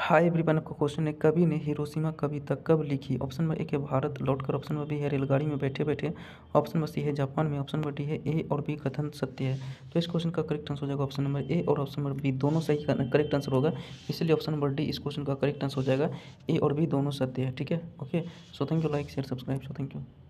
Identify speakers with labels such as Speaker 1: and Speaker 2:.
Speaker 1: hi everyone आपका question है कवि ने हिरोशिमा कविता कब लिखी ऑप्शन नंबर एक है भारत लौटकर ऑप्शन नंबर बी है रेलगाड़ी में बैठे बैठे ऑप्शन नंबर सी है जापान में ऑप्शन नंबर डी है ए और बी कथन सत्य है तो इस क्वेश्चन का करेक्ट आंसर हो जाएगा ऑप्शन नंबर ए और ऑप्शन नंबर बी दोनों सही करेक्ट आंसर होगा इसलिए ऑप्शन नंबर डी इस क्वेश्चन का करेक्ट आंसर हो जाएगा ए और बी दोनों सत्य है ठीक है okay so
Speaker 2: thank you like share subscribe so thank you